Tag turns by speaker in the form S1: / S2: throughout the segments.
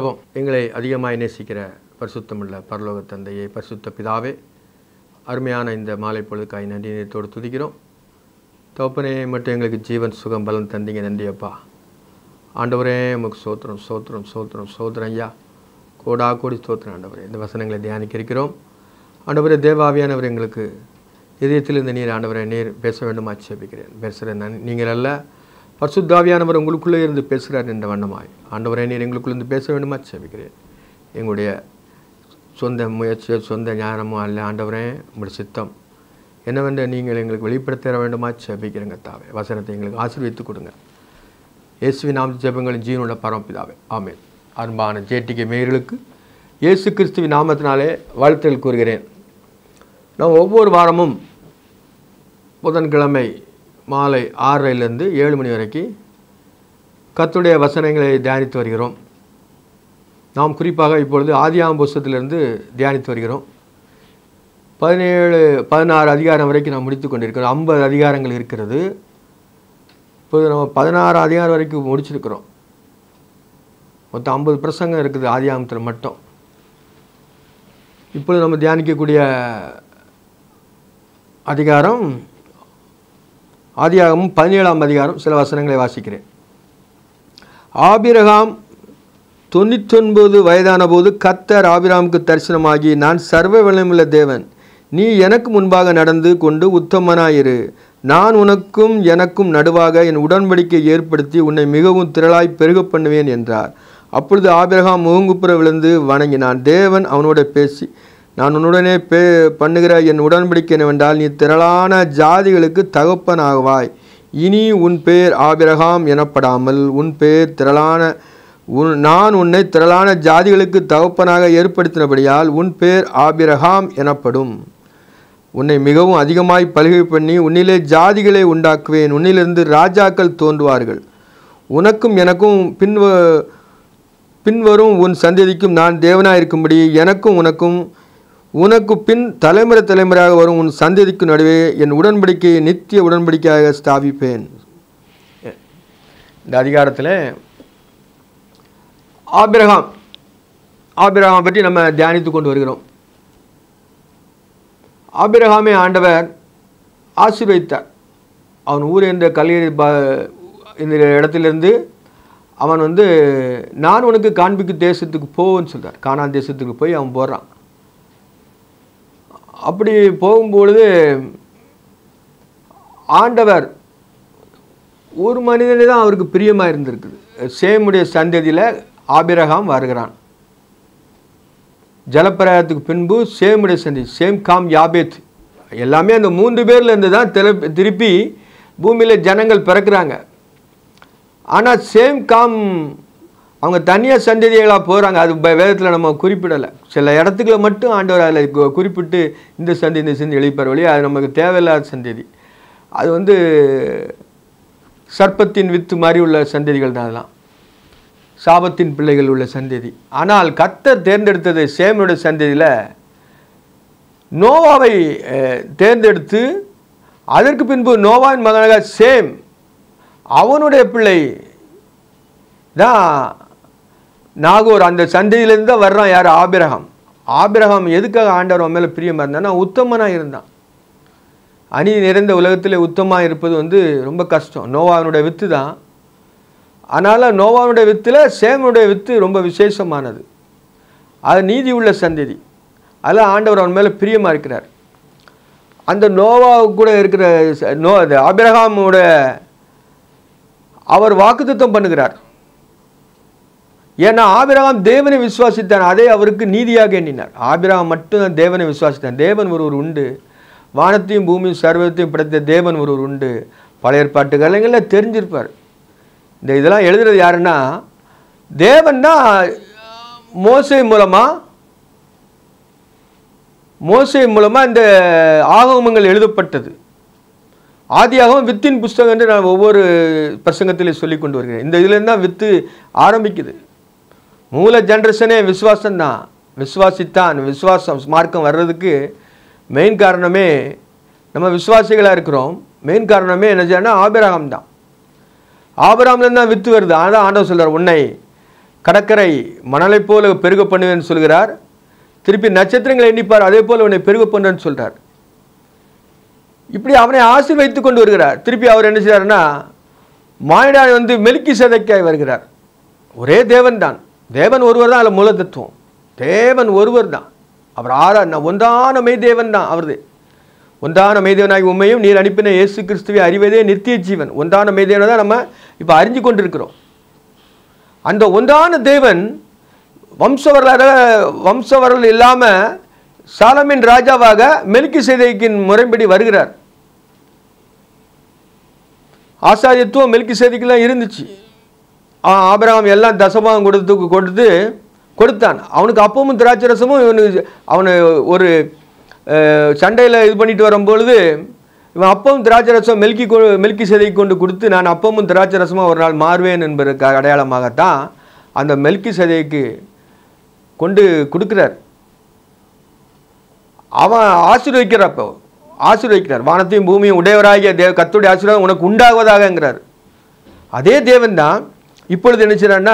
S1: ஜபம் எங்களை அதிகமாக நேசிக்கிற பரிசுத்தமுள்ள பரலோக தந்தையை பரிசுத்த பிதாவே அருமையான இந்த மாலை பொழுதுக்காய் நன்றி நேரத்தோடு துதிக்கிறோம் தோப்பனே மட்டும் எங்களுக்கு ஜீவன் சுகம் பலன் தந்தீங்க நன்றியப்பா ஆண்டவரே உமக்கு சோத்திரம் சோத்திரம் சோத்திரம் சோத்திரம் ஐயா கோடா கோடி சோத்திரம் ஆண்டவரே இந்த வசனங்களை தியானிக்க இருக்கிறோம் ஆண்டவரே தேவாவியானவர் எங்களுக்கு இதயத்தில் இந்த நீர் ஆண்டவரை நீர் பேச வேண்டுமா சேபிக்கிறேன் பேசுகிறேன் நீங்கள் அல்ல பர்சுத்தாவியானவர் உங்களுக்குள்ளே இருந்து பேசுகிறார் என்ற வண்ணமாய் ஆண்டவரே நீர் எங்களுக்குள்ளே இருந்து பேச வேண்டுமா சேமிக்கிறேன் எங்களுடைய சொந்த முயற்சியோ சொந்த ஞானமோ அல்ல ஆண்டவரே உங்களுடைய சித்தம் என்னவென்று நீங்கள் எங்களுக்கு வெளிப்படுத்த தர வேண்டுமா சேமிக்கிறேங்க தாவே வசனத்தை எங்களுக்கு ஆசீர்வித்து கொடுங்க இயேசுவி நாம ஜெபங்களின் ஜீவனோட பரமபிதாவே ஆமேன் அன்பான ஜேடிகே மேயர்களுக்கு இயேசு கிறிஸ்துவின் நாமத்தினாலே வாழ்த்துகள் கூறுகிறேன் நான் ஒவ்வொரு வாரமும் புதன்கிழமை மாலை ஆறரைலேருந்து ஏழு மணி வரைக்கும் கத்துடைய வசனங்களை தியானித்து வருகிறோம் நாம் குறிப்பாக இப்பொழுது ஆதியாம் புஸ்தத்திலிருந்து தியானித்து வருகிறோம் பதினேழு பதினாறு அதிகாரம் வரைக்கும் நாம் முடித்து கொண்டிருக்கிறோம் ஐம்பது அதிகாரங்கள் இருக்கிறது இப்போது நம்ம பதினாறு அதிகாரம் வரைக்கும் முடிச்சிருக்கிறோம் மொத்தம் ஐம்பது பிரசங்கம் இருக்குது ஆதியாமத்தில் மட்டும் இப்பொழுது நம்ம தியானிக்கக்கூடிய அதிகாரம் ஆதியாகமும் பதினேழாம் அதிகாரம் சில வசனங்களை வாசிக்கிறேன் ஆபிரகாம் தொண்ணூத்தொன்பது வயதான போது கத்தர் ஆபிராமுக்கு தரிசனமாகி நான் சர்வ வளமுள்ள தேவன் நீ எனக்கு முன்பாக நடந்து கொண்டு உத்தமனாயிரு நான் உனக்கும் எனக்கும் நடுவாக என் உடன்படிக்கை ஏற்படுத்தி உன்னை மிகவும் திரளாய் பெருக பண்ணுவேன் என்றார் அப்பொழுது ஆபிரகாம் முகங்குப்புற விழுந்து வணங்கினான் தேவன் அவனோட பேசி நான் உன்னுடனே பே பண்ணுகிற என் உடன்படிக்கை என்னவென்றால் நீ திரளான ஜாதிகளுக்கு தகப்பனாகவாய் இனி உன் பேர் ஆபிரகாம் எனப்படாமல் உன் பேர் திரளான உன் நான் உன்னை திரளான ஜாதிகளுக்கு தகப்பனாக ஏற்படுத்தினபடியால் உன் பேர் ஆபிரகாம் எனப்படும் உன்னை மிகவும் அதிகமாய் பல்கை பண்ணி உன்னிலே ஜாதிகளை உண்டாக்குவேன் உன்னிலிருந்து ராஜாக்கள் தோன்றுவார்கள் உனக்கும் எனக்கும் பின்வ பின்வரும் உன் சந்ததிக்கும் நான் தேவனாயிருக்கும்படி எனக்கும் உனக்கும் உனக்கு பின் தலைமுறை தலைமுறையாக வரும் உன் சந்ததிக்கு நடுவே என் உடன்படிக்கையை நித்திய உடன்படிக்கையாக ஸ்தாபிப்பேன் இந்த அதிகாரத்தில் ஆபிரகாம் ஆபிரகாம் பற்றி நம்ம தியானித்து கொண்டு வருகிறோம் ஆபிரகாமே ஆண்டவர் ஆசீர்வைத்தார் அவன் ஊர் என்ற கல்லியடி இந்த இடத்துலேருந்து அவன் வந்து நான் உனக்கு காண்பிக்கு தேசத்துக்கு போவேன்னு சொல்கிறார் காணான் தேசத்துக்கு போய் அவன் போடுறான் அப்படி போகும்பொழுது ஆண்டவர் ஒரு மனிதனே தான் அவருக்கு பிரியமாக இருந்திருக்குது சேமுடைய சந்ததியில் ஆபிரகாம் வருகிறான் ஜலப்பிரயாணத்துக்கு பின்பு சேமுடைய சந்ததி சேம் காம் யாபேத் எல்லாமே அந்த மூன்று பேர்லேருந்து தான் தான் திருப்பி பூமியில் ஜனங்கள் பிறக்கிறாங்க ஆனால் சேம் காம் அவங்க தனியாக சந்ததிகளாக போகிறாங்க அது வேதத்தில் நம்ம குறிப்பிடலை சில இடத்துக்குள்ள மட்டும் ஆண்டவர் அதில் குறிப்பிட்டு இந்த சந்ததி இந்த சந்தி எழுப்பார் வழி அது நமக்கு தேவையில்லாத சந்ததி அது வந்து சர்ப்பத்தின் வித்து மாதிரி உள்ள சந்ததிகள் தான் அதெல்லாம் சாபத்தின் பிள்ளைகள் உள்ள சந்ததி ஆனால் கத்தர் தேர்ந்தெடுத்தது சேமனுடைய சந்ததியில் நோவாவை தேர்ந்தெடுத்து அதற்கு பின்பு நோவாவின் மகனாக சேம் அவனுடைய பிள்ளை தான் நாகூர் அந்த சந்தையிலேருந்து தான் வர்றான் யார் ஆபிரகாம் ஆபிரகாம் எதுக்காக ஆண்டவர் அவன் மேலே பிரியமாக இருந்தான்னா உத்தமனாக இருந்தான் அணி நிறைந்த உலகத்தில் உத்தமாக இருப்பது வந்து ரொம்ப கஷ்டம் நோவானுடைய வித்து தான் அதனால் நோவானுடைய வித்தில் சேமனுடைய வித்து ரொம்ப விசேஷமானது அது நீதி உள்ள சந்ததி அதெல்லாம் ஆண்டவர் அவன் மேலே பிரியமாக இருக்கிறார் அந்த நோவா கூட இருக்கிற நோ ஆபிரகாமோட அவர் வாக்குத்தம் பண்ணுகிறார் ஏன்னா ஆபிரகாம் தேவனை விசுவாசித்தான் அதே அவருக்கு நீதியாக எண்ணினார் ஆபிரகாம் மட்டும்தான் தேவனை விசுவாசித்தான் தேவன் ஒருவர் உண்டு வானத்தையும் பூமியும் சர்வத்தையும் படைத்த தேவன் ஒருவர் உண்டு பழைய ஏற்பாட்டு கலைஞர்கள் தெரிஞ்சிருப்பார் இந்த இதெல்லாம் எழுதுறது யாருன்னா தேவன் தான் மோசை மூலமாக மோசை மூலமாக இந்த ஆகமங்கள் எழுதப்பட்டது ஆதியாகவும் வித்தின் புஸ்தகம் என்று நான் ஒவ்வொரு பிரசங்கத்திலே சொல்லி கொண்டு வருகிறேன் இந்த இதுலேருந்து தான் வித்து ஆரம்பிக்குது மூல ஜென்ரேஷனே விஸ்வாசந்தான் விஸ்வாசித்தான் விஸ்வாசம் மார்க்கம் வர்றதுக்கு மெயின் காரணமே நம்ம விஸ்வாசிகளாக இருக்கிறோம் மெயின் காரணமே என்ன செய்யணும் ஆபிரகம் தான் ஆபராம்லேருந்து தான் வித்து வருது ஆனால் ஆண்டவர் சொல்கிறார் உன்னை கடற்கரை மணலை போல பெருக பண்ணுவேன்னு சொல்கிறார் திருப்பி நட்சத்திரங்களை எண்ணிப்பார் அதே போல் உன்னை பெருக பண்ணுன்னு சொல்கிறார் இப்படி அவனை ஆசீர்வைத்து கொண்டு வருகிறார் திருப்பி அவர் என்ன செய்கிறார்னா மானிடான் வந்து மெலுக்கி சதைக்காய் வருகிறார் ஒரே தேவன் தான் தேவன் ஒருவர் தான் அதில் மூலதத்துவம் தேவன் ஒருவர் தான் அவர் ஆறா ஒன்றான மெய் தேவன் தான் அவரது ஒன்றான மெய்தேவனாகி உண்மையும் நீர் அனுப்பின இயேசு கிறிஸ்துவை அறிவதே நித்திய ஜீவன் ஒன்றான மெய்தேவனை தான் நம்ம இப்போ அறிஞ்சு கொண்டிருக்கிறோம் அந்த ஒன்றான தேவன் வம்ச வரலாறு வம்ச வரல் இல்லாமல் சாலமின் ராஜாவாக மெல்கி சேதைக்கின் முறைப்படி வருகிறார் ஆசாரியத்துவம் மெல்கி செய்திக்கெல்லாம் இருந்துச்சு ஆபிரகாம் எல்லாம் தசபாகம் கொடுத்து கொடுத்து கொடுத்தான் அவனுக்கு அப்பவும் திராட்சரசமும் இவனுக்கு அவனை ஒரு சண்டையில் இது பண்ணிட்டு வரும்பொழுது இவன் அப்பவும் திராட்சரசம் மெல்கி மெல்கி செதை கொண்டு கொடுத்து நான் அப்பமும் திராட்சரசமாக ஒரு நாள் மாறுவேன் என்பதற்கு அடையாளமாகத்தான் அந்த மெல்கி சதைக்கு கொண்டு கொடுக்குறார் அவன் ஆசீர்வதிக்கிறப்போ ஆசீர்வதிக்கிறார் வானத்தையும் பூமியும் உடையவராகிய தேவ கத்துடைய ஆசீர்வாதம் உனக்கு உண்டாகுவதாகங்கிறார் அதே தேவன் தான் இப்பொழுது என்ன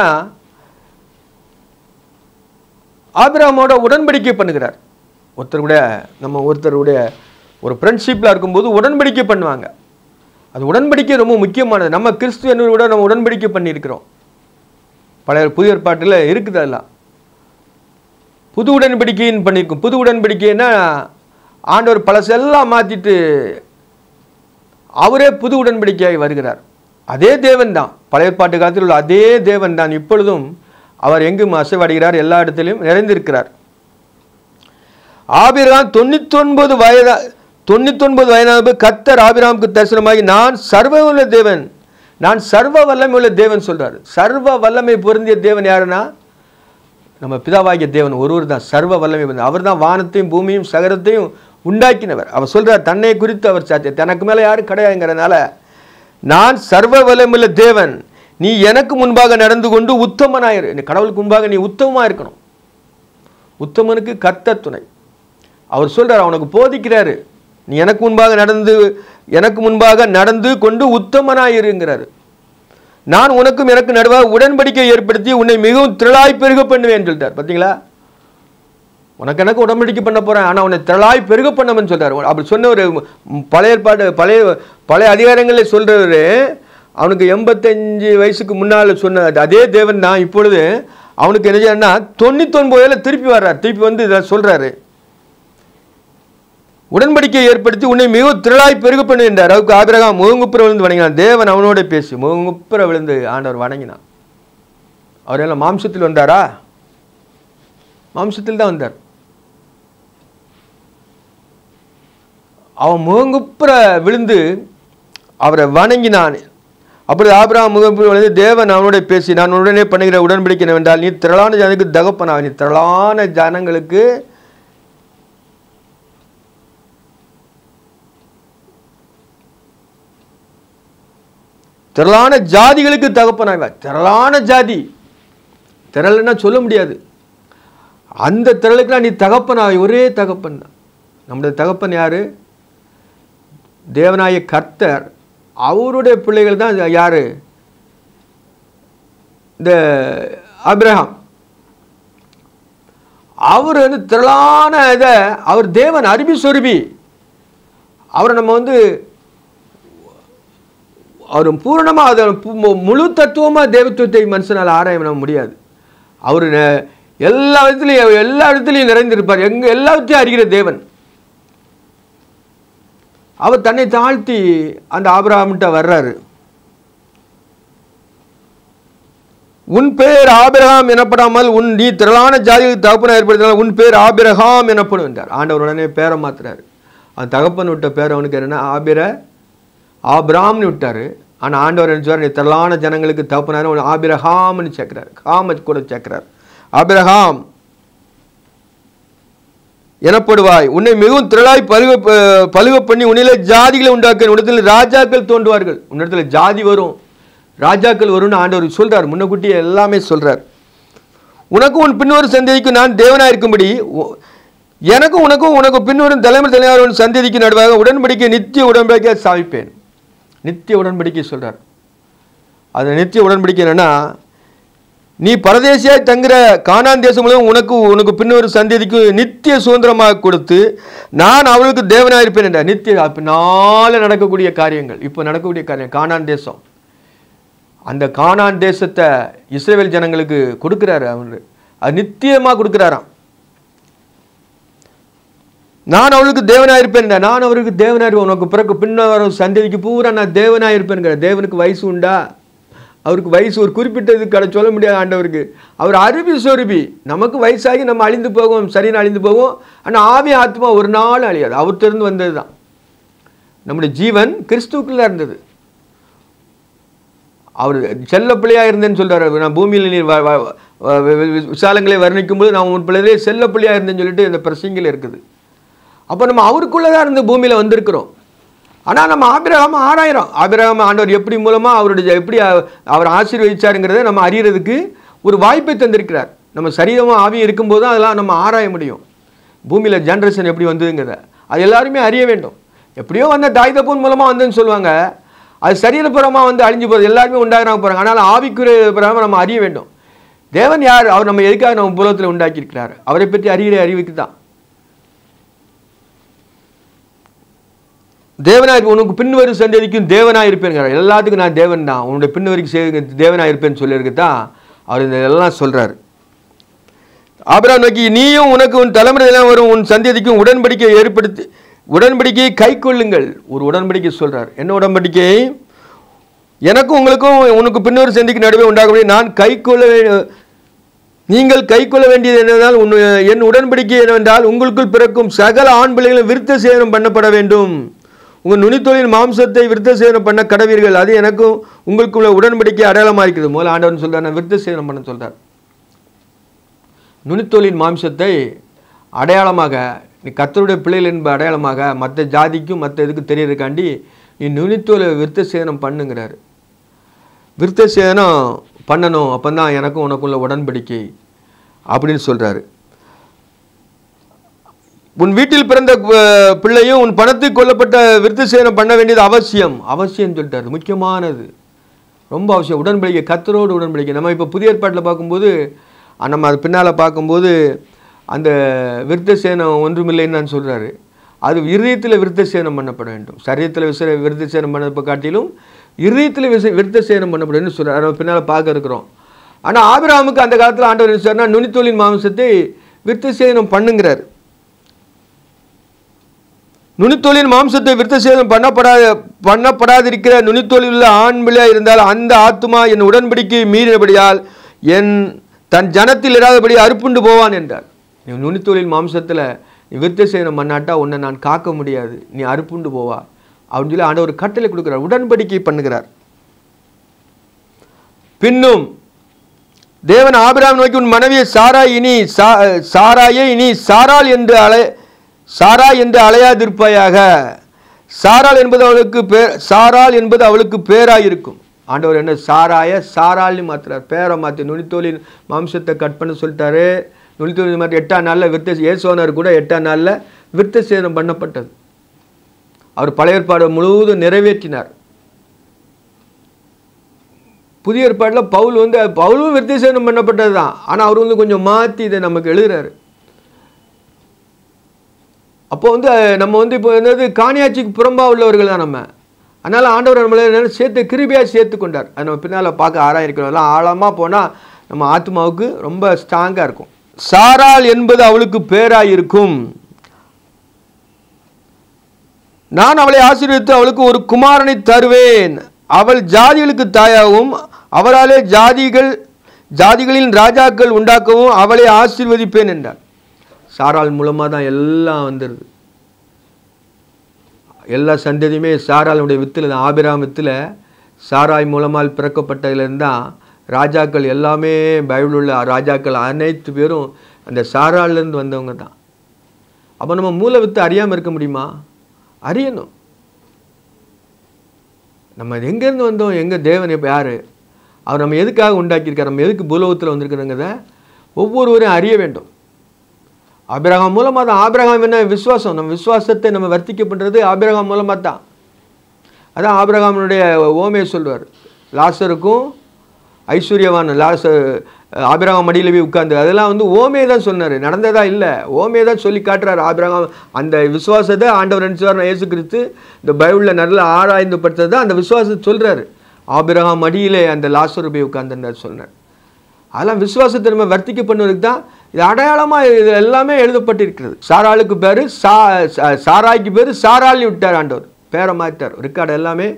S1: ஆபிராமோட உடன்படிக்கை பண்ணுகிறார் ஒருத்தருடைய நம்ம ஒருத்தருடைய ஒரு ஃப்ரெண்ட்ஷிப்பில் இருக்கும்போது உடன்படிக்கை பண்ணுவாங்க அது உடன்படிக்கை ரொம்ப முக்கியமானது நம்ம கூட நம்ம உடன்படிக்கை பண்ணியிருக்கிறோம் பழைய புதிய ஏற்பாட்டில் இருக்குது அதெல்லாம் புது உடன்படிக்கைன்னு பண்ணியிருக்கோம் புது உடன்படிக்கைன்னா ஆண்டவர் பழசெல்லாம் மாற்றிட்டு அவரே புது உடன்படிக்கையாகி வருகிறார் அதே தேவன் தான் பழைய பாட்டு காலத்தில் உள்ள அதே தேவன் தான் இப்பொழுதும் அவர் எங்கும் அசைவடைகிறார் எல்லா இடத்திலும் நிறைந்திருக்கிறார் ஆபிராம் தொண்ணூத்தொன்பது வயதா தொண்ணூத்தொன்பது வயதான கத்தர் ஆபிராமுக்கு தரிசனமாகி நான் சர்வ உள்ள தேவன் நான் சர்வ வல்லமை உள்ள தேவன் சொல்கிறார் சர்வ வல்லமை பொருந்திய தேவன் யாருன்னா நம்ம பிதாவாகிய தேவன் ஒருவர் தான் சர்வ வல்லமை பொருந்த அவர் தான் வானத்தையும் பூமியும் சகரத்தையும் உண்டாக்கினவர் அவர் சொல்கிறார் தன்னை குறித்து அவர் சாத்திய தனக்கு மேலே யாரும் கிடையாதுங்கிறதுனால நான் சர்வ வலமுள்ள தேவன் நீ எனக்கு முன்பாக நடந்து கொண்டு உத்தமனாயிரு கடவுளுக்கு முன்பாக நீ உத்தமமாக இருக்கணும் உத்தமனுக்கு கர்த்த துணை அவர் சொல்கிறார் அவனுக்கு போதிக்கிறாரு நீ எனக்கு முன்பாக நடந்து எனக்கு முன்பாக நடந்து கொண்டு உத்தமனாயிருங்கிறார் நான் உனக்கும் எனக்கு நடுவாக உடன்படிக்கை ஏற்படுத்தி உன்னை மிகவும் திரளாய் பெருக பண்ணுவேன் சொல்லிட்டார் பார்த்தீங்களா உனக்கு எனக்கு உடம்படிக்கை பண்ண போகிறேன் ஆனால் உன்னை திரளாய் பெருக பண்ணவன் சொல்கிறார் அப்படி சொன்ன ஒரு பழைய ஏற்பாடு பழைய பழைய அதிகாரங்களே சொல்கிறவர் அவனுக்கு எண்பத்தஞ்சு வயசுக்கு முன்னால் சொன்ன அதே தேவன் தான் இப்பொழுது அவனுக்கு என்ன செய்யணும்னா வயதில் திருப்பி வர்றார் திருப்பி வந்து இதை சொல்கிறாரு உடன்படிக்கை ஏற்படுத்தி உன்னை மிகவும் திரளாய் பெருக பண்ணுகின்றார் அவருக்கு ஆபிரகாம் முகங்குப்புற விழுந்து வணங்கினான் தேவன் அவனோட பேசி முகங்குப்புற விழுந்து ஆண்டவர் வணங்கினான் அவர் எல்லாம் மாம்சத்தில் வந்தாரா மாம்சத்தில் தான் வந்தார் அவன் முகங்குப்புற விழுந்து அவரை வணங்கினான் அப்படி ஆபிரகாம் முகப்புற விழுந்து தேவன் அவனோட பேசி நான் உடனே பண்ணுகிற உடன்படிக்கை என்றால் நீ திரளான ஜனங்களுக்கு தகப்பனாக நீ திரளான ஜனங்களுக்கு திரளான ஜாதிகளுக்கு தகப்பனாக திரளான ஜாதி திரள்னா சொல்ல முடியாது அந்த திரளுக்குலாம் நீ தகப்பனாக ஒரே தகப்பன் தான் நம்முடைய தகப்பன் யார் தேவநாய கர்த்தர் அவருடைய பிள்ளைகள் தான் யார் இந்த அப்ரஹாம் அவர் வந்து திரளான இதை அவர் தேவன் அருவி சொருபி அவரை நம்ம வந்து அவர் பூரணமாக அதை முழு தத்துவமாக தேவத்துவத்தை மனுஷனால் ஆராய முடியாது அவர் எல்லா விதத்துலையும் எல்லா இடத்துலையும் நிறைந்திருப்பார் எங்கே எல்லாத்தையும் அறிகிற தேவன் அவர் தன்னை தாழ்த்தி அந்த ஆபிரகாம்கிட்ட வர்றாரு உன் பேர் ஆபிரகாம் எனப்படாமல் உன் நீ திரளான ஜாதிகளுக்கு தகப்பனை ஏற்படுத்தினால் உன் பேர் ஆபிரகாம் எனப்படும் என்றார் ஆண்டவர் உடனே பேரை மாத்துறாரு அந்த தகப்பன் விட்ட பேர் அவனுக்கு என்னென்னா ஆபிர ஆபிராம்னு விட்டார் ஆனால் ஆண்டவர் என்ன நீ திரளான ஜனங்களுக்கு தகப்பனார் அவன் ஆபிரஹாம்னு சேர்க்குறாரு காம கூட சேர்க்குறார் ஆபிரஹாம் எனப்படுவாய் உன்னை மிகவும் திரளாய் பழுவ பழுக பண்ணி உன்னில ஜாதிகளை உண்டாக்க உன்னிடத்தில் ராஜாக்கள் தோன்றுவார்கள் உன்னிடத்தில் ஜாதி வரும் ராஜாக்கள் வரும்னு ஆண்டவர் சொல்கிறார் முன்னக்குட்டியை எல்லாமே சொல்கிறார் உனக்கும் உன் பின்னொரு சந்ததிக்கும் நான் தேவனாக இருக்கும்படி எனக்கும் உனக்கும் உனக்கு பின்வரும் தலைமை தலைவர் சந்ததிக்கு நடுவாக உடன்படிக்கை நித்திய உடன்படிக்கை சாவிப்பேன் நித்திய உடன்படிக்கை சொல்கிறார் அது நித்திய உடன்படிக்கை என்னென்னா நீ பரதேசியாய் தங்குற காணான் தேசங்களும் உனக்கு உனக்கு பின்னொரு சந்ததிக்கு நித்திய சுதந்திரமாக கொடுத்து நான் அவளுக்கு தேவனாக இருப்பேன் என்ற நித்திய நாள் நடக்கக்கூடிய காரியங்கள் இப்போ நடக்கக்கூடிய காரியம் காணான் தேசம் அந்த காணான் தேசத்தை இஸ்ரேல் ஜனங்களுக்கு கொடுக்குறாரு அவரு அது நித்தியமாக கொடுக்குறாராம் நான் அவளுக்கு தேவனாக இருப்பேன் நான் அவருக்கு தேவனாக இருப்பேன் உனக்கு பிறகு பின்னர் வரும் சந்ததிக்கு பூரா நான் தேவனாக இருப்பேன் தேவனுக்கு வயசு உண்டா அவருக்கு வயசு ஒரு குறிப்பிட்டது கடை சொல்ல முடியாது ஆண்டவருக்கு அவர் அருவி சொருபி நமக்கு வயசாகி நம்ம அழிந்து போவோம் சரின்னு அழிந்து போவோம் ஆனால் ஆவி ஆத்மா ஒரு நாள் அழியாது அவர்த்திருந்து வந்தது தான் நம்முடைய ஜீவன் கிறிஸ்துக்குள்ளே இருந்தது அவர் செல்ல பிள்ளையாக இருந்தேன்னு சொல்கிறார் நான் பூமியில் நீர் விசாலங்களை வர்ணிக்கும்போது நான் உன் பிள்ளையிலே செல்ல பிள்ளையாக இருந்தேன்னு சொல்லிட்டு இந்த பிரசிங்கில் இருக்குது அப்போ நம்ம அவருக்குள்ளே தான் இருந்து பூமியில் வந்திருக்கிறோம் ஆனால் நம்ம ஆபிரகம் ஆராயிரம் ஆபிரகம் ஆண்டவர் எப்படி மூலமாக அவருடைய எப்படி அவர் ஆசீர்வதிச்சாருங்கிறத நம்ம அறியறதுக்கு ஒரு வாய்ப்பை தந்திருக்கிறார் நம்ம சரீரமாக ஆவி இருக்கும்போது அதெல்லாம் நம்ம ஆராய முடியும் பூமியில் ஜென்ரேஷன் எப்படி வந்ததுங்கிறத அது எல்லாருமே அறிய வேண்டும் எப்படியோ வந்த தாய் தப்பூன் மூலமாக வந்ததுன்னு சொல்லுவாங்க அது சரீரப்புறமாக வந்து அழிஞ்சு போகிறது எல்லாருமே உண்டாகிறாங்க போகிறாங்க ஆனால் ஆவிக்குரிய பிறகு நம்ம அறிய வேண்டும் தேவன் யார் அவர் நம்ம எதுக்காக நம்ம புலத்தில் உண்டாக்கியிருக்கிறார் அவரை பற்றி அறிகிற அறிவுக்கு தான் தேவனாக உனக்கு பின்வரும் சந்ததிக்கும் தேவனாக இருப்பேன் எல்லாத்துக்கும் நான் தேவன் தான் உன்னுடைய பின் வரைக்கும் தேவனாக இருப்பேன்னு சொல்லியிருக்கு தான் அவர் இதெல்லாம் எல்லாம் சொல்கிறார் அப்புறம் நோக்கி நீயும் உனக்கு உன் தலைமுறையெல்லாம் வரும் உன் சந்ததிக்கும் உடன்படிக்கை ஏற்படுத்தி உடன்படிக்கையை கை கொள்ளுங்கள் ஒரு உடன்படிக்கை சொல்கிறார் என்ன உடன்படிக்கை எனக்கும் உங்களுக்கும் உனக்கு பின்னொரு சந்திக்கு நடுவே உண்டாக நான் கை கொள்ள நீங்கள் கை கொள்ள வேண்டியது என்னென்னால் உன் என் உடன்படிக்கை என்னவென்றால் உங்களுக்குள் பிறக்கும் சகல ஆண் பிள்ளைகளும் விருத்த சேதனம் பண்ணப்பட வேண்டும் உங்கள் நுனித்தொழில் மாம்சத்தை விருத்த சேதனம் பண்ண கடவீர்கள் அது எனக்கும் உள்ள உடன்படிக்கை அடையாளமாக இருக்குது முதல் ஆண்டவன் சொல்கிறார் நான் விருத்த சேதனம் பண்ண சொல்கிறார் நுனித்தொழில் மாம்சத்தை அடையாளமாக நீ கத்தருடைய பிள்ளைகள் என்ப அடையாளமாக மற்ற ஜாதிக்கும் மற்ற இதுக்கு தெரியறதுக்காண்டி நீ நுனித்தொழில் விருத்த சேதனம் பண்ணுங்கிறார் விருத்த சேதனம் பண்ணணும் அப்போ தான் எனக்கும் உனக்குள்ள உடன்படிக்கை அப்படின்னு சொல்கிறாரு உன் வீட்டில் பிறந்த பிள்ளையும் உன் பணத்தை கொல்லப்பட்ட விருத்த சேதனம் பண்ண வேண்டியது அவசியம் அவசியம் சொல்லிட்டார் முக்கியமானது ரொம்ப அவசியம் உடன்படிக்கை கத்தரோடு உடன்படிக்கை நம்ம இப்போ புதிய ஏற்பாட்டில் பார்க்கும்போது நம்ம அது பின்னால் பார்க்கும்போது அந்த விருத்த சேனம் ஒன்றுமில்லைன்னு நான் சொல்கிறாரு அது இருதயத்தில் விருத்த சேனம் பண்ணப்பட வேண்டும் சரீரத்தில் விச விருத்த சேனம் பண்ணப்ப காட்டிலும் இருதயத்தில் விச விருத்த சேனம் பண்ணப்படும்னு சொல்கிறார் நம்ம பின்னால் பார்க்க இருக்கிறோம் ஆனால் ஆபிராமுக்கு அந்த காலத்தில் ஆண்டவர் என்ன சொன்னால் நுனித்தோலின் மாம்சத்தை விருத்த சேனம் பண்ணுங்கிறார் நுனித்தொழில் மாம்சத்தை விருத்த சேதம் பண்ணப்படாத பண்ணப்படாதிருக்கிற நுனித்தொழில் உள்ள ஆண்பிளையாக இருந்தால் அந்த ஆத்துமா என் உடன்படிக்கை மீறினபடியால் என் தன் ஜனத்தில் இல்லாதபடி அறுப்புண்டு போவான் என்றார் நீ நுனித்தொழில் மாம்சத்தில் நீ விருத்த சேதம் பண்ணாட்டா உன்னை நான் காக்க முடியாது நீ அறுப்புண்டு போவா அப்படின்னு சொல்லி ஆண்டவர் கட்டளை கொடுக்குறார் உடன்படிக்கை பண்ணுகிறார் பின்னும் தேவன் ஆபிராமன் நோக்கி உன் மனைவியை சாராய் இனி சா சாராயே இனி சாரால் என்று அழை சாரா என்று அலையாதிருப்பாயாக சாரால் என்பது அவளுக்கு பேர் சாரால் என்பது அவளுக்கு பேராக இருக்கும் ஆண்டவர் என்ன சாராய சாரால்னு மாற்றுறார் பேரை மாற்றி நுனித்தோலின் மாம்சத்தை கட் பண்ண சொல்லிட்டாரு நுனித்தோலின் மாதிரி எட்டாம் நாளில் விருத்த ஏசோனர் கூட எட்டாம் நாளில் விருத்த சேதம் பண்ணப்பட்டது அவர் பழைய ஏற்பாடு முழுவதும் நிறைவேற்றினார் புதிய ஏற்பாட்டில் பவுல் வந்து பவுலும் விருத்த சேதனம் பண்ணப்பட்டது தான் ஆனால் அவர் வந்து கொஞ்சம் மாற்றி இதை நமக்கு எழுதுறாரு அப்போ வந்து நம்ம வந்து இப்போ என்னது காணியாட்சிக்கு புறம்பாக உள்ளவர்கள் தான் நம்ம அதனால் ஆண்டவர் நம்மளை சேர்த்து கிருபியாக சேர்த்து கொண்டார் அது நம்ம பின்னால் பார்க்க ஆராயிருக்கிறோம் எல்லாம் ஆழமாக போனால் நம்ம ஆத்மாவுக்கு ரொம்ப ஸ்ட்ராங்காக இருக்கும் சாரால் என்பது அவளுக்கு பேராக இருக்கும் நான் அவளை ஆசீர்வித்து அவளுக்கு ஒரு குமாரனை தருவேன் அவள் ஜாதிகளுக்கு தாயாகவும் அவராலே ஜாதிகள் ஜாதிகளின் ராஜாக்கள் உண்டாக்கவும் அவளை ஆசீர்வதிப்பேன் என்றார் சாரால் மூலமாக தான் எல்லாம் வந்துடுது எல்லா சந்ததியுமே சாராலுடைய வித்தில் தான் ஆபிராம் வித்தில் சாராய் மூலமாக பிறக்கப்பட்டதுலேருந்து தான் ராஜாக்கள் எல்லாமே பைபிள் உள்ள ராஜாக்கள் அனைத்து பேரும் அந்த சாராலேருந்து வந்தவங்க தான் அப்போ நம்ம மூல வித்து அறியாமல் இருக்க முடியுமா அறியணும் நம்ம எங்கேருந்து வந்தோம் எங்கே தேவன் இப்போ யார் அவர் நம்ம எதுக்காக உண்டாக்கியிருக்கார் நம்ம எதுக்கு பூலோகத்தில் வந்திருக்கிறோங்கிறத ஒவ்வொருவரையும் அறிய வேண்டும் ஆபிரகாம் மூலமாக தான் ஆபிரகாம் என்ன விசுவாசம் நம்ம விசுவாசத்தை நம்ம வர்த்திக்க பண்ணுறது ஆபிரகாம் மூலமாக தான் அதான் ஆபிரகாமனுடைய ஓமையை சொல்வார் லாசருக்கும் ஐஸ்வர்யவான் லாச ஆபிரகாம் மடியில் போய் உட்காந்து அதெல்லாம் வந்து ஓமே தான் சொன்னார் நடந்ததா இல்லை ஓமே தான் சொல்லி காட்டுறாரு ஆபிரகாம் அந்த விசுவாசத்தை ஆண்டவர் நினச்சார் இயேசு கிறிஸ்து இந்த பைபிளில் நல்லா ஆராய்ந்து தான் அந்த விசுவாசத்தை சொல்கிறாரு ஆபிரகாம் மடியிலே அந்த லாசர் போய் உட்காந்துன்னு சொன்னார் அதெல்லாம் விசுவாசத்தை நம்ம வர்த்திக்க பண்ணுவதுக்கு தான் இது அடையாளமாக இது எல்லாமே எழுதப்பட்டிருக்கிறது சாராளுக்கு பேர் சா சாராய்க்கு பேர் சாராளி விட்டார் ஆண்டவர் பேரை மாற்றார் ரெக்கார்டு எல்லாமே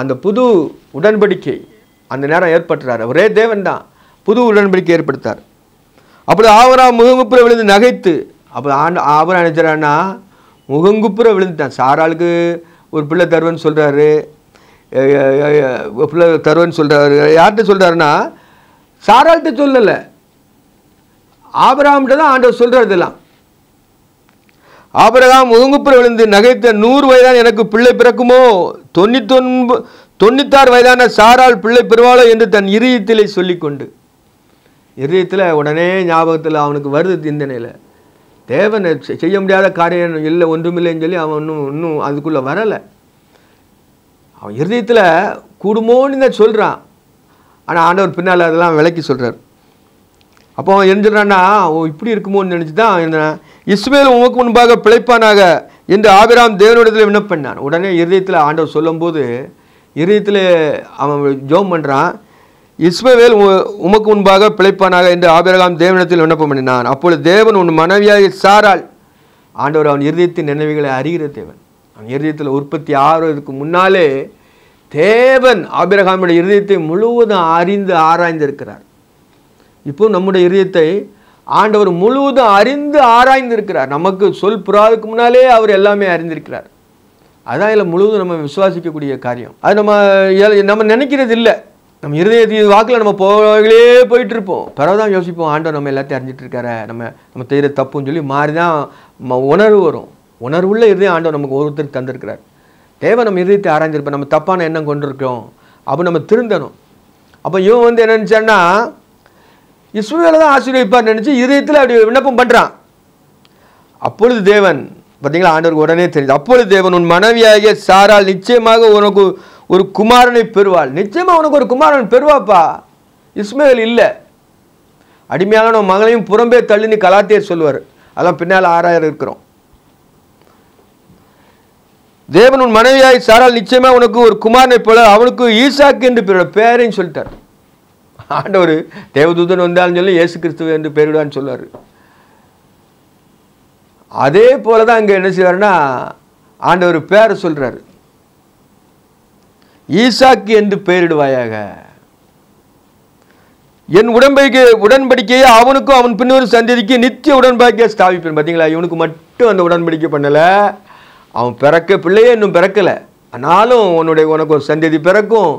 S1: அந்த புது உடன்படிக்கை அந்த நேரம் ஏற்படுத்துறாரு ஒரே தேவன் தான் புது உடன்படிக்கை ஏற்படுத்தார் அப்படி ஆவரா முகங்குப்புற விழுந்து நகைத்து அப்போ ஆண்டு ஆவரா நினைச்சாரான்னா முகங்குப்புற விழுந்துட்டான் சாராளுக்கு ஒரு பிள்ளை தருவன்னு சொல்கிறாரு பிள்ளை தருவன்னு சொல்கிறாரு யார்கிட்ட சொல்கிறாருன்னா சாராள்கிட்ட சொல்லலை ஆபராம்கிட்ட தான் ஆண்டவர் சொல்கிறதெல்லாம் ஆபரகாம் ஒதுங்குப்புற விழுந்து நகைத்த நூறு வயதான எனக்கு பிள்ளை பிறக்குமோ தொண்ணூத்தொன்பது தொண்ணூத்தாறு வயதான சாரால் பிள்ளை பெறுவாளோ என்று தன் இருதயத்திலே சொல்லிக்கொண்டு இருதயத்தில் உடனே ஞாபகத்தில் அவனுக்கு வருது சிந்தனையில் தேவனை செய்ய முடியாத காரியம் இல்லை ஒன்றுமில்லைன்னு சொல்லி அவன் இன்னும் இன்னும் அதுக்குள்ளே வரலை அவன் இருதயத்தில் கூடுமோன்னு தான் சொல்கிறான் ஆனால் ஆண்டவர் பின்னால் அதெல்லாம் விளக்கி சொல்கிறார் அப்போ அவன் சொல்கிறான்னா ஓ இப்படி இருக்குமோன்னு நினச்சி தான் என்ன இஸ்மேல் உமக்கு முன்பாக பிழைப்பானாக என்று ஆபிராம் தேவனிடத்தில் விண்ணப்பண்ணான் உடனே இருதயத்தில் ஆண்டவர் சொல்லும்போது இருதயத்தில் அவன் ஜோம் பண்ணுறான் இஸ்மவேல் உமக்கு முன்பாக பிழைப்பானாக என்று ஆபிரகாம் தேவனிடத்தில் விண்ணப்பம் பண்ணினான் அப்பொழுது தேவன் உன் மனைவியாக சாரால் ஆண்டவர் அவன் இருதயத்தின் நினைவுகளை அறிகிற தேவன் அவன் இருதயத்தில் உற்பத்தி ஆறுவதற்கு முன்னாலே தேவன் ஆபிரகாமுடைய இருதயத்தை முழுவதும் அறிந்து ஆராய்ந்திருக்கிறார் இப்போ நம்முடைய இதயத்தை ஆண்டவர் முழுவதும் அறிந்து ஆராய்ந்திருக்கிறார் நமக்கு சொல் புறாதுக்கு முன்னாலே அவர் எல்லாமே அறிந்திருக்கிறார் அதான் இதில் முழுவதும் நம்ம விசுவாசிக்கக்கூடிய காரியம் அது நம்ம நம்ம நினைக்கிறது இல்லை நம்ம இருதய வாக்கில் நம்ம போகலே போயிட்டு இருப்போம் பிறகு தான் யோசிப்போம் ஆண்டவர் நம்ம எல்லாத்தையும் அறிஞ்சிட்டு இருக்காரு நம்ம நம்ம தெரிய தப்புன்னு சொல்லி மாறி தான் உணர்வு வரும் உணர்வுள்ள இருதயம் ஆண்டவர் நமக்கு ஒருத்தர் தந்திருக்கிறார் தேவை நம்ம இருதயத்தை ஆராய்ஞ்சிருப்போம் நம்ம தப்பான எண்ணம் கொண்டிருக்கோம் அப்போ நம்ம திருந்தணும் அப்போ இவன் வந்து என்ன நினச்சான்னா இஸ்ரேலை தான் ஆசீர்வதிப்பார் நினச்சி இதயத்தில் அப்படி விண்ணப்பம் பண்ணுறான் அப்பொழுது தேவன் பார்த்தீங்களா ஆண்டவருக்கு உடனே தெரியுது அப்பொழுது தேவன் உன் மனைவியாகிய சாரால் நிச்சயமாக உனக்கு ஒரு குமாரனை பெறுவாள் நிச்சயமாக உனக்கு ஒரு குமாரன் பெறுவாப்பா இஸ்மேல் இல்லை அடிமையான மகளையும் புறம்பே தள்ளின்னு கலாத்தியர் சொல்லுவார் அதெல்லாம் பின்னால் ஆறாயிரம் இருக்கிறோம் தேவன் உன் மனைவியாய் சாரால் நிச்சயமாக உனக்கு ஒரு குமாரனை போல அவனுக்கு ஈசாக்கு என்று பேரையும் சொல்லிட்டார் ஆண்டவர் தேவதூதன் வந்தாலும் சொல்லி இயேசு கிறிஸ்துவ என்று பேரிடான்னு சொல்லுவார் அதே போல தான் அங்கே என்ன செய்வார்னா ஆண்டவர் பேரை சொல்கிறார் ஈசாக்கு என்று பெயரிடுவாயாக என் உடன்படிக்கை உடன்படிக்கையை அவனுக்கும் அவன் பின்னொரு சந்ததிக்கு நித்திய உடன்படிக்கையை ஸ்தாபிப்பேன் பார்த்தீங்களா இவனுக்கு மட்டும் அந்த உடன்படிக்கை பண்ணலை அவன் பிறக்க பிள்ளையே இன்னும் பிறக்கலை ஆனாலும் உன்னுடைய உனக்கு ஒரு சந்ததி பிறக்கும்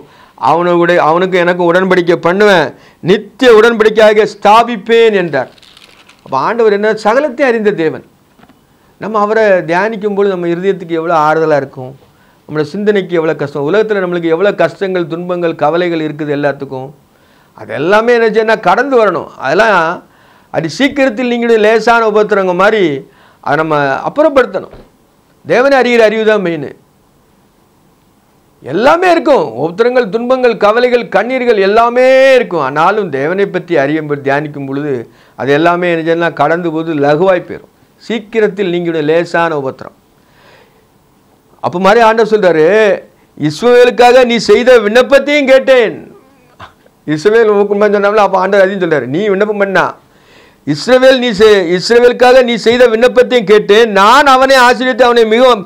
S1: அவனுடைய அவனுக்கு எனக்கு உடன்படிக்கை பண்ணுவேன் நித்திய உடன்படிக்கையாக ஸ்தாபிப்பேன் என்றார் அப்போ ஆண்டவர் என்ன சகலத்தை அறிந்த தேவன் நம்ம அவரை தியானிக்கும் பொழுது நம்ம இருதயத்துக்கு எவ்வளோ ஆறுதலாக இருக்கும் நம்மளோட சிந்தனைக்கு எவ்வளோ கஷ்டம் உலகத்தில் நம்மளுக்கு எவ்வளோ கஷ்டங்கள் துன்பங்கள் கவலைகள் இருக்குது எல்லாத்துக்கும் அது எல்லாமே என்ன செய்யணும்னா கடந்து வரணும் அதெல்லாம் அது சீக்கிரத்தில் நீங்களும் லேசான உபத்திரங்க மாதிரி அதை நம்ம அப்புறப்படுத்தணும் தேவனை அறிகிற அறிவு தான் மெயின் எல்லாமே இருக்கும் உபத்திரங்கள் துன்பங்கள் கவலைகள் கண்ணீர்கள் எல்லாமே இருக்கும் ஆனாலும் தேவனை பற்றி அறியும் தியானிக்கும் பொழுது அது எல்லாமே என்ன கடந்து போது லகுவாய் போயிடும் சீக்கிரத்தில் நீங்களுடைய லேசான உபத்திரம் அப்போ மாதிரி ஆண்டவர் சொல்கிறாரு இஸ்ரவேலுக்காக நீ செய்த விண்ணப்பத்தையும் கேட்டேன் இஸ்ரவேல் உனக்கு சொன்னாங்களோ அப்போ ஆண்டவர் அதையும் சொல்கிறார் நீ விண்ணப்பம் பண்ணா இஸ்ரவேல் நீ செய் இஸ்ரவேலுக்காக நீ செய்த விண்ணப்பத்தையும் கேட்டேன் நான் அவனை ஆசிரியத்தை அவனை மிகவும்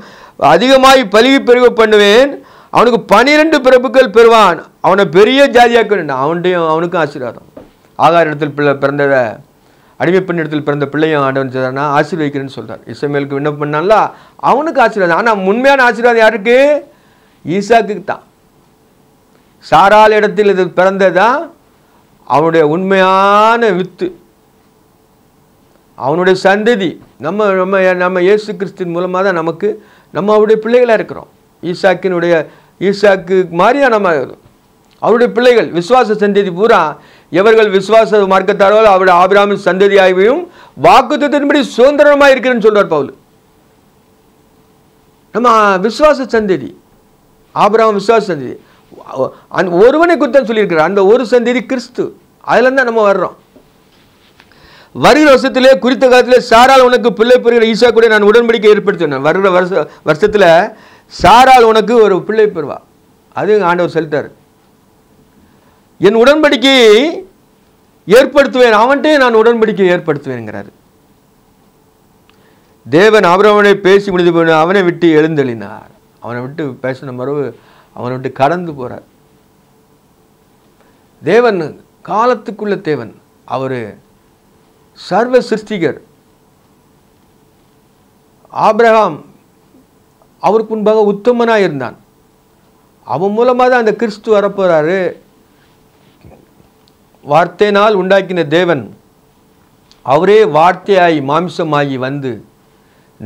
S1: அதிகமாய் பழகி பெருக பண்ணுவேன் அவனுக்கு பனிரெண்டு பிறப்புகள் பெறுவான் அவனை பெரிய ஜாதியாக்கணும் அவன்டையும் அவனுக்கும் ஆசீர்வாதம் ஆகார இடத்தில் பிள்ளை பிறந்ததை அடிமை பெண் இடத்தில் பிறந்த பிள்ளையும் ஆண்டவன் செய்தானா ஆசீர்வதிக்கிறேன்னு சொல்கிறார் இசைமேலுக்கு விண்ணப்பம் பண்ணால அவனுக்கு ஆசீர்வாதம் ஆனால் உண்மையான ஆசீர்வாதம் யாருக்கு ஈசாக்கு தான் சாரால் இடத்தில் இது பிறந்ததான் அவனுடைய உண்மையான வித்து அவனுடைய சந்ததி நம்ம நம்ம நம்ம இயேசு கிறிஸ்தின் மூலமாக தான் நமக்கு நம்ம அவருடைய பிள்ளைகளாக இருக்கிறோம் ஈசாக்கினுடைய ஈசாக்கு மாதிரியா நம்ம அவருடைய பிள்ளைகள் விசுவாச சந்ததி பூரா எவர்கள் விசுவாச மார்க்கத்தாரோ அவருடைய ஆபிராமி சந்ததி ஆய்வையும் வாக்குத்தின்படி சுதந்திரமாக இருக்கிறேன்னு சொல்வார் பவுல் நம்ம விசுவாச சந்ததி ஆபிராம விசுவாச சந்ததி அந்த ஒருவனை குத்தம் சொல்லியிருக்கிறார் அந்த ஒரு சந்ததி கிறிஸ்து அதுலேருந்து தான் நம்ம வர்றோம் வருகிற வருஷத்திலே குறித்த காலத்தில் சாரால் உனக்கு பிள்ளை பிறகு ஈசா கூட நான் உடன்படிக்கை ஏற்படுத்தினேன் வருகிற வருஷ வருஷத்தில் சாரால் உனக்கு ஒரு பிள்ளை பெறுவா அது ஆண்டவர் செலுத்தார் என் உடன்படிக்கையை ஏற்படுத்துவேன் அவன்கிட்டே நான் உடன்படிக்கையை ஏற்படுத்துவேன்ங்கிறாரு தேவன் அவரவனை பேசி முடிந்து போன அவனை விட்டு எழுந்தெளினார் அவனை விட்டு பேசின மரபு அவனை விட்டு கடந்து போகிறார் தேவன் காலத்துக்குள்ள தேவன் அவர் சர்வ சிருஷ்டிகர் ஆப்ரஹாம் அவருக்கு முன்பாக உத்தமனாக இருந்தான் அவன் மூலமாக தான் அந்த கிறிஸ்து வரப்போகிறாரு வார்த்தையினால் உண்டாக்கின தேவன் அவரே வார்த்தையாகி மாம்சமாகி வந்து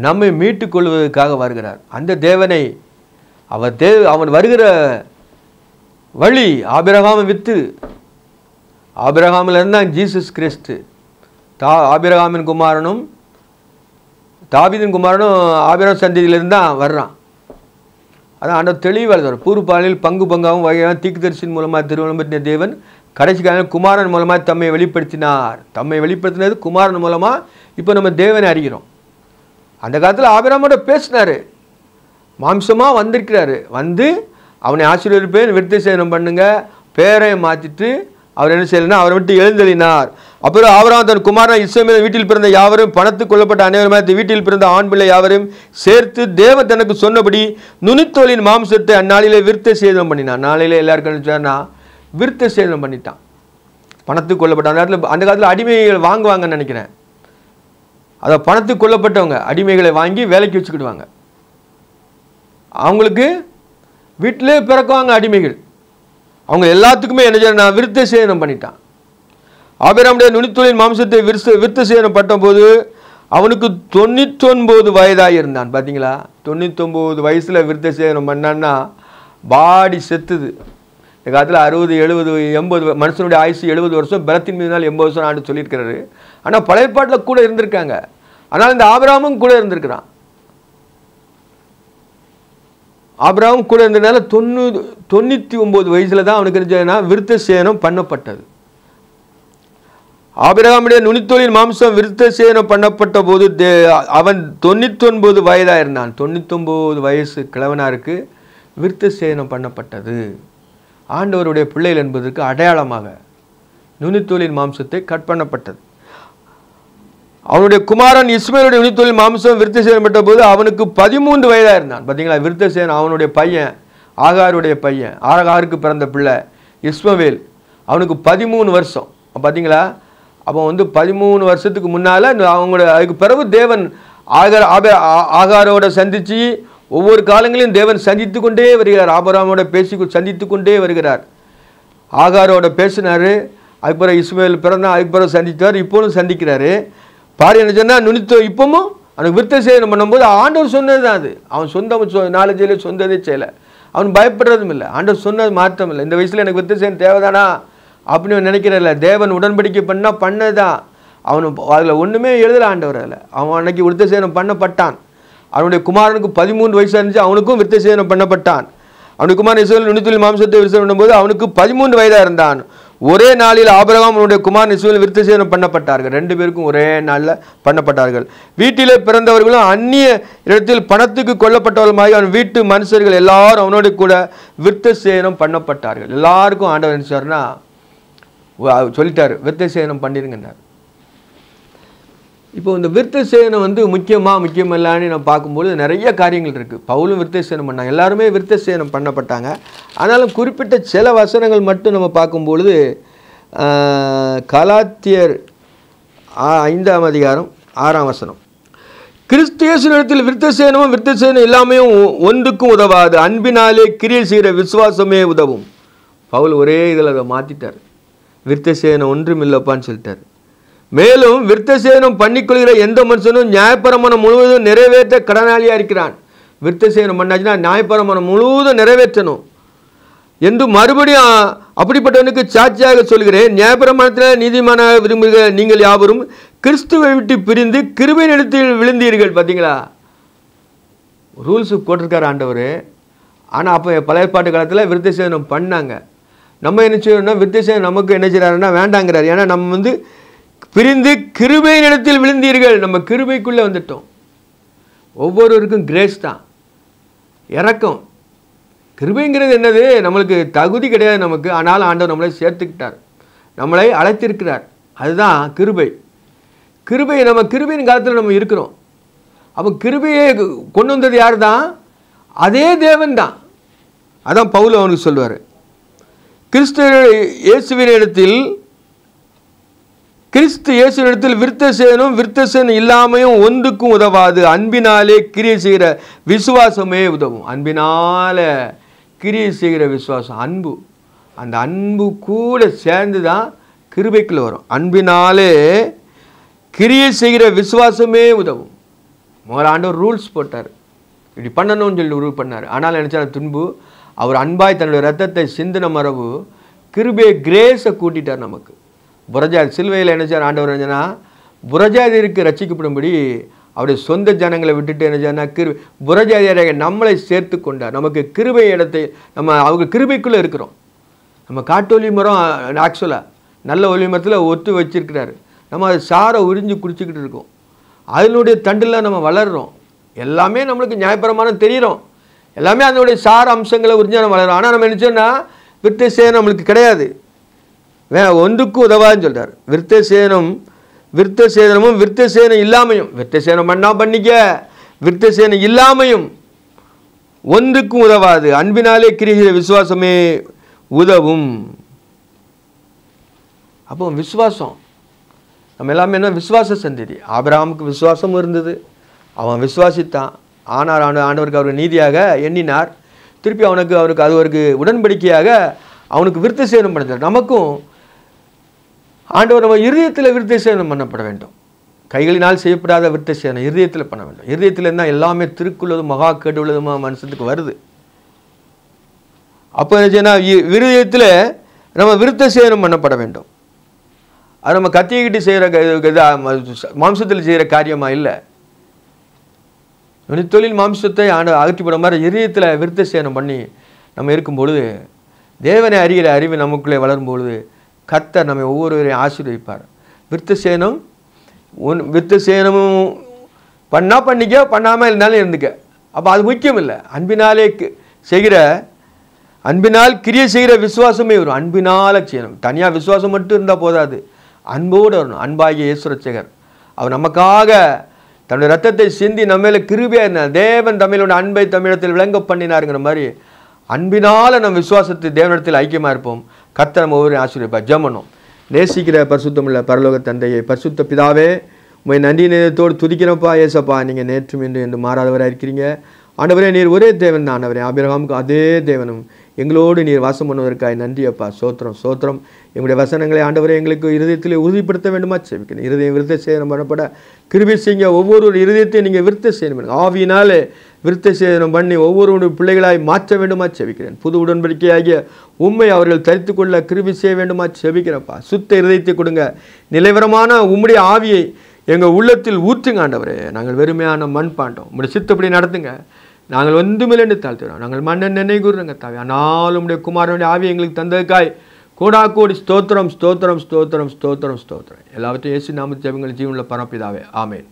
S1: நம்மை மீட்டு கொள்வதற்காக வருகிறார் அந்த தேவனை அவர் தேவ அவன் வருகிற வழி ஆபிரகாம வித்து இருந்தான் ஜீசஸ் கிறிஸ்து தா ஆபிரகாமின் குமாரனும் தாவிதன் குமாரனும் ஆபிரம் சந்ததியிலேருந்து தான் வர்றான் அதான் அந்த தெளிவாக சொல்கிறேன் பூர்பாலில் பங்கு பங்காவும் வகையான தரிசின் மூலமாக திருவண்ணம்பட்டின தேவன் கடைசி காலம் குமாரன் மூலமாக தம்மை வெளிப்படுத்தினார் தம்மை வெளிப்படுத்தினது குமாரன் மூலமாக இப்போ நம்ம தேவனை அறிகிறோம் அந்த காலத்தில் ஆபிராமோட பேசினார் மாம்சமாக வந்திருக்கிறாரு வந்து அவனை ஆசீர்வதிப்பேன் விருத்த சேதனம் பண்ணுங்க பேரை மாற்றிட்டு அவர் என்ன செய்யலைன்னா அவரை விட்டு எழுந்தெளினார் அப்புறம் ஆவராம் தன் குமாரன் இஸ்ரேமின் வீட்டில் பிறந்த யாவரும் பணத்து கொல்லப்பட்ட அனைவரும் வீட்டில் பிறந்த ஆண் பிள்ளை யாவரும் சேர்த்து தேவ தனக்கு சொன்னபடி நுனித்தோலின் மாம்சத்தை அந்நாளிலே விருத்த சேதம் பண்ணினான் நாளையில எல்லாருக்கும் சொன்னா விருத்த சேதனம் பண்ணிட்டான் பணத்துக்கு கொல்லப்பட்ட அந்த நேரத்தில் அந்த காலத்தில் அடிமைகள் வாங்குவாங்கன்னு நினைக்கிறேன் அதை பணத்துக்கு கொல்லப்பட்டவங்க அடிமைகளை வாங்கி வேலைக்கு வச்சுக்கிடுவாங்க அவங்களுக்கு வீட்டிலே பிறக்குவாங்க அடிமைகள் அவங்க எல்லாத்துக்குமே என்ன செய்யணும் விருத்த சேதனம் பண்ணிட்டான் ஆபிராமுடைய நுனித்தொழில் மாம்சத்தை விற்று விற்று செய்யப்பட்ட போது அவனுக்கு தொண்ணூத்தொன்பது வயதாக இருந்தான் பார்த்தீங்களா தொண்ணூத்தொம்பது வயசில் விருத்த சேதனம் பண்ணான்னா பாடி செத்துது இந்த காலத்தில் அறுபது எழுபது எண்பது மனுஷனுடைய ஆயுசு எழுபது வருஷம் பலத்தின் மீது நாள் எண்பது வருஷம் ஆண்டு சொல்லியிருக்கிறாரு ஆனால் பழையப்பாட்டில் கூட இருந்திருக்காங்க ஆனால் இந்த ஆபிராமும் கூட இருந்திருக்கிறான் ஆபிராமும் கூட இருந்ததுனால தொண்ணூ தொண்ணூற்றி ஒம்பது வயசில் தான் அவனுக்கு இருந்துச்சுன்னா விருத்த சேதனம் பண்ணப்பட்டது ஆபிரகாமுடைய நுனித்தொழில் மாம்சம் விருத்த சேதனம் பண்ணப்பட்ட போது தே அவன் தொண்ணூத்தொன்பது வயதாக இருந்தான் தொண்ணூத்தொம்பது வயசு கிழவனாருக்கு விருத்த சேதனம் பண்ணப்பட்டது ஆண்டவருடைய பிள்ளைகள் என்பதற்கு அடையாளமாக நுனித்தொழில் மாம்சத்தை கட் பண்ணப்பட்டது அவனுடைய குமாரன் இஸ்மேலுடைய நுனித்தொழில் மாம்சம் விருத்த பட்ட போது அவனுக்கு பதிமூன்று வயதாக இருந்தான் பார்த்தீங்களா விருத்த சேதன் அவனுடைய பையன் ஆகாருடைய பையன் ஆகாருக்கு பிறந்த பிள்ளை இஸ்மவேல் அவனுக்கு பதிமூணு வருஷம் பார்த்தீங்களா அப்போ வந்து பதிமூணு வருஷத்துக்கு முன்னால் அவங்களோட அதுக்கு பிறகு தேவன் ஆகார் ஆப ஆகாரோட சந்தித்து ஒவ்வொரு காலங்களிலும் தேவன் சந்தித்து கொண்டே வருகிறார் ஆபராமோட பேசி சந்தித்து கொண்டே வருகிறார் ஆகாரோட பேசினார் அதுக்கப்புறம் இஸ்மேல் பிறந்த அதுக்கப்புறம் சந்தித்தார் இப்போதும் சந்திக்கிறாரு பாரு என்ன சொன்னால் நுனித்து இப்பவும் அவனுக்கு விருத்த செய்யணும் பண்ணும்போது ஆண்டவர் சொன்னது தான் அது அவன் சொந்த நாலு சொந்ததே செய்யலை அவன் பயப்படுறதும் இல்லை ஆண்டவர் சொன்னது மாற்றம் இல்லை இந்த வயசில் எனக்கு விருத்த செய்யணும் தேவைதானா அப்படின்னு நினைக்கிறதில்ல தேவன் உடன்படிக்கை பண்ணால் பண்ணதான் அவனு அதில் ஒன்றுமே எழுதலை ஆண்டவர் அதில் அவன் அன்னைக்கு விருத்த சேதனம் பண்ணப்பட்டான் அவனுடைய குமாரனுக்கு பதிமூணு வயசாக இருந்துச்சு அவனுக்கும் விருத்த சேதனம் பண்ணப்பட்டான் அவனுக்கு குமார் இசுவல் நுனித்துள்ளி மாம்சத்தை விருத்தம் பண்ணும்போது அவனுக்கு பதிமூன்று வயதாக இருந்தான் ஒரே நாளில் ஆபரகம் அவனுடைய குமார் இசுவல் விருத்த சேதனம் பண்ணப்பட்டார்கள் ரெண்டு பேருக்கும் ஒரே நாளில் பண்ணப்பட்டார்கள் வீட்டிலே பிறந்தவர்களும் அந்நிய இடத்தில் பணத்துக்கு கொல்லப்பட்டவர்கள் மாதிரி அவன் வீட்டு மனுஷர்கள் எல்லாரும் அவனோட கூட விருத்த சேதனம் பண்ணப்பட்டார்கள் எல்லாருக்கும் ஆண்டவர் என்ன சொல்லிட்டார் விருத்த சேதனம் பண்ணிருங்கன்னார் இப்போ இந்த விருத்த சேதனம் வந்து முக்கியமாக முக்கியம் இல்லான்னு நம்ம பார்க்கும்போது நிறைய காரியங்கள் இருக்குது பவுலும் விருத்த சேதனம் பண்ணாங்க எல்லாருமே விருத்த சேதனம் பண்ணப்பட்டாங்க ஆனாலும் குறிப்பிட்ட சில வசனங்கள் மட்டும் நம்ம பார்க்கும்பொழுது கலாத்தியர் ஐந்தாம் அதிகாரம் ஆறாம் வசனம் கிறிஸ்தியேசனிடத்தில் விருத்த சேனமும் விருத்த சேனம் எல்லாமையும் ஒன்றுக்கும் உதவாது அன்பினாலே கிரியை செய்கிற விசுவாசமே உதவும் பவுல் ஒரே இதில் அதை மாற்றிட்டார் விருத்தசேதனம் ஒன்றும் இல்லைப்பான்னு சொல்லிட்டார் மேலும் விருத்தசேதனம் பண்ணிக்கொள்கிற எந்த மனுஷனும் நியாயப்பரமணம் முழுவதும் நிறைவேற்ற கடனாளியாக இருக்கிறான் விருத்தசேதனம் பண்ணாச்சுன்னா நியாயப்பரமணம் முழுவதும் நிறைவேற்றணும் என்று மறுபடியும் அப்படிப்பட்டவனுக்கு சாட்சியாக சொல்கிறேன் நியாயப்பிரமாணத்தில் நீதிமானாக விரும்புகிற நீங்கள் யாவரும் கிறிஸ்துவை விட்டு பிரிந்து கிருபை நிலத்தில் விழுந்தீர்கள் பார்த்தீங்களா ரூல்ஸு போட்டிருக்கார் ஆண்டவர் ஆனால் அப்போ பழைய பாட்டு காலத்தில் விருத்த சேதனம் பண்ணாங்க நம்ம என்ன செய்யணும்னா வித்தியாசம் நமக்கு என்ன செய்கிறாருன்னா வேண்டாங்கிறார் ஏன்னா நம்ம வந்து பிரிந்து கிருபையின் இடத்தில் விழுந்தீர்கள் நம்ம கிருபைக்குள்ளே வந்துட்டோம் ஒவ்வொருவருக்கும் கிரேஸ் தான் இறக்கம் கிருபைங்கிறது என்னது நம்மளுக்கு தகுதி கிடையாது நமக்கு ஆனால் ஆண்டவர் நம்மளை சேர்த்துக்கிட்டார் நம்மளை அழைத்திருக்கிறார் அதுதான் கிருபை கிருபை நம்ம கிருபையின் காலத்தில் நம்ம இருக்கிறோம் அப்போ கிருபையை கொண்டு வந்தது யார் தான் அதே தேவன் தான் அதான் பவுல் அவனுக்கு சொல்லுவார் கிறிஸ்து இடத்தில் கிறிஸ்து இயேசுவினிடத்தில் விருத்த சேனும் விருத்த சேன் இல்லாமையும் ஒன்றுக்கும் உதவாது அன்பினாலே கிரிய செய்கிற விசுவாசமே உதவும் அன்பினால கிரிய செய்கிற விசுவாசம் அன்பு அந்த அன்பு கூட சேர்ந்து தான் கிருபைக்குள்ள வரும் அன்பினாலே கிரிய செய்கிற விசுவாசமே உதவும் முதல் ரூல்ஸ் போட்டார் இப்படி பண்ணணும்னு சொல்லி உருவ பண்ணார் ஆனால் நினச்சா துன்பு அவர் அன்பாய் தன்னுடைய ரத்தத்தை சிந்தின மரபு கிருபே கிரேஸை கூட்டிட்டார் நமக்கு புரஜா சிலுவையில் நினச்சார் ஆண்டவர் என்னன்னா புரஜாதியருக்கு ரசிக்கப்படும்படி அவருடைய சொந்த ஜனங்களை விட்டுட்டு என்ன கிரு புரஜாதியராக நம்மளை சேர்த்து கொண்டார் நமக்கு கிருபை இடத்தை நம்ம அவங்க கிருபைக்குள்ளே இருக்கிறோம் நம்ம காட்டொலி மரம் ஆக்சுவலாக நல்ல ஒலி மரத்தில் ஒத்து வச்சிருக்கிறாரு நம்ம அதை சாரை உறிஞ்சி குடிச்சிக்கிட்டு இருக்கோம் அதனுடைய தண்டில் நம்ம வளர்கிறோம் எல்லாமே நம்மளுக்கு நியாயபரமான தெரிகிறோம் எல்லாமே அதனுடைய சார அம்சங்களை நம்ம வளரும் ஆனால் நம்ம நினச்சோன்னா விருத்த சேனம் நம்மளுக்கு கிடையாது வே ஒன்றுக்கு உதவாதுன்னு சொல்கிறார் விருத்த சேனம் விருத்த சேதனமும் விருத்த சேனம் இல்லாமையும் விருத்த சேனம் பண்ணால் பண்ணிக்க விருத்த சேனம் இல்லாமையும் ஒன்றுக்கும் உதவாது அன்பினாலே கிரிகிற விசுவாசமே உதவும் அப்போ விசுவாசம் நம்ம எல்லாமே என்ன விசுவாச சந்ததி ஆபிராமுக்கு விசுவாசம் இருந்தது அவன் விசுவாசித்தான் ஆனார் ஆண்டு ஆண்டவருக்கு அவர் நீதியாக எண்ணினார் திருப்பி அவனுக்கு அவருக்கு அது அவருக்கு உடன்படிக்கையாக அவனுக்கு விருத்த சேதம் பண்ணார் நமக்கும் ஆண்டவர் நம்ம இருதயத்தில் விருத்த சேதம் பண்ணப்பட வேண்டும் கைகளினால் செய்யப்படாத விருத்த சேதனம் இருதயத்தில் பண்ண வேண்டும் இருதயத்தில் இருந்தால் எல்லாமே திருக்குள்ளதும் மகா உள்ளதுமா மனுஷத்துக்கு வருது அப்போ என்ன இருதயத்தில் நம்ம விருத்த சேதனம் பண்ணப்பட வேண்டும் அது நம்ம கத்திக்கிட்டு செய்கிற மாம்சத்தில் செய்கிற காரியமாக இல்லை வந்து மாம்சத்தை ஆண்டு அகற்றிப்பட மாதிரி இதயத்தில் விருத்த சேனம் பண்ணி நம்ம இருக்கும் பொழுது தேவனை அறிகிற அறிவு நமக்குள்ளே வளரும் பொழுது கர்த்தர் நம்மை ஒவ்வொருவரையும் ஆசீர்வதிப்பார் விருத்த சேனம் ஒன் விருத்த சேனமும் பண்ணால் பண்ணிக்க பண்ணாமல் இருந்தாலும் இருந்துக்க அப்போ அது முக்கியம் இல்லை அன்பினாலே செய்கிற அன்பினால் கிரியை செய்கிற விசுவாசமே வரும் அன்பினால் செய்யணும் தனியாக விசுவாசம் மட்டும் இருந்தால் போதாது அன்போடு வரணும் அன்பாகிய ஈஸ்வரச்சேகர் அவர் நமக்காக தன்னுடைய ரத்தத்தை சிந்தி நம்மள கிருபியாக இருந்தார் தேவன் தமிழோட அன்பை தமிழத்தில் விளங்க பண்ணினாருங்கிற மாதிரி அன்பினால் நம் விசுவாசத்தை தேவனிடத்தில் ஐக்கியமாக இருப்போம் கத்த நம்ம ஒவ்வொரு ஆசிரியப்பார் ஜமனம் நேசிக்கிற உள்ள பரலோக தந்தையை பரிசுத்த பிதாவே உண்மை நன்றி நேரத்தோடு துதிக்கிறப்பா ஏசப்பா நீங்கள் நேற்றும் என்று என்று மாறாதவராக இருக்கிறீங்க ஆண்டவரே நீர் ஒரே தேவன் தான் ஆண்டவரே ஆபிரகாமுக்கு அதே தேவனும் எங்களோடு நீர் வாசம் பண்ணுவதற்காக நன்றி அப்பா சோத்திரம் சோத்திரம் எங்களுடைய வசனங்களை ஆண்டவரை எங்களுக்கு இருதயத்தில் உறுதிப்படுத்த வேண்டுமா சேமிக்கணும் இருதயம் விருத்த சேதனம் பண்ணப்பட கிருபி செய்ய ஒவ்வொரு இருதயத்தையும் நீங்கள் விருத்த செய்யணும் ஆவியினாலே விருத்த சேதனம் பண்ணி ஒவ்வொருவருடைய பிள்ளைகளாய் மாற்ற வேண்டுமா செவிக்கிறேன் புது உடன்படிக்கையாகிய உண்மை அவர்கள் தரித்து கொள்ள கிருபி செய்ய வேண்டுமா செவிக்கிறப்பா சுத்த இருதயத்தை கொடுங்க நிலைவரமான உம்முடைய ஆவியை எங்கள் உள்ளத்தில் ஊற்றுங்க ஆண்டவரே நாங்கள் வெறுமையான மண் பாண்டோம் உங்களுடைய சித்தப்படி நடத்துங்க நாங்கள் ஒன்றுமில்லை தாழ்த்துகிறோம் நாங்கள் மன்னன் நினைகுறங்க தாவி ஆனால் உடைய குமாரனுடைய ஆவி எங்களுக்கு தந்ததுக்காய் கூடா கூடி ஸ்தோத்திரம் ஸ்தோத்திரம் ஸ்தோத்திரம் ஸ்தோத்திரம் ஸ்தோத்திரம் எல்லாவற்றையும் ஏசி நாம ஜீவனில் பரப்பிதாவே ஆமேன்